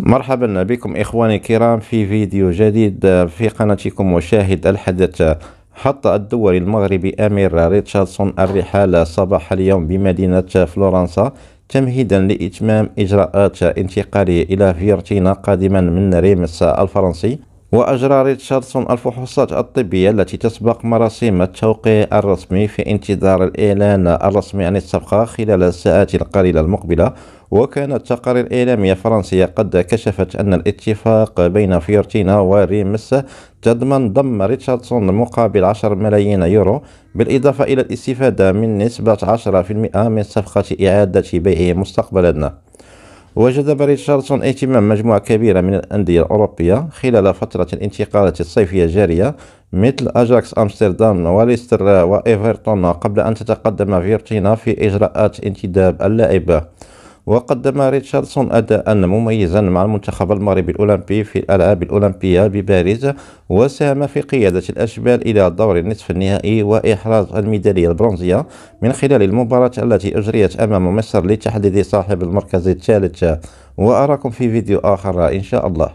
مرحبا بكم إخواني الكرام في فيديو جديد في قناتكم وشاهد الحدث حط الدولي المغربي أمير ريتشاردسون الرحال صباح اليوم بمدينة فلورنسا تمهيدا لإتمام إجراءات انتقاله إلى فيرتينا قادما من ريمس الفرنسي وأجرى ريتشاردسون الفحوصات الطبية التي تسبق مراسم التوقيع الرسمي في انتظار الإعلان الرسمي عن الصفقة خلال الساعات القليلة المقبلة وكانت تقارير إعلامية فرنسية قد كشفت أن الاتفاق بين فيورتينا وريمس تضمن ضم ريتشاردسون مقابل 10 ملايين يورو بالإضافة إلى الاستفادة من نسبة 10% من صفقة إعادة بيعه مستقبلا وجد بريتشاردسون اهتمام مجموعة كبيرة من الأندية الأوروبية خلال فترة الانتقالات الصيفية الجارية مثل أجاكس أمستردام وليستر وإيفرتون قبل أن تتقدم فيرتينا في إجراءات انتداب اللاعب وقدم ريتشاردسون أداء مميزا مع المنتخب المغربي الأولمبي في الألعاب الأولمبية بباريس وساهم في قيادة الأشبال إلى دور النصف النهائي وإحراز الميدالية البرونزية من خلال المباراة التي أجريت أمام مصر لتحديد صاحب المركز الثالث وأراكم في فيديو آخر إن شاء الله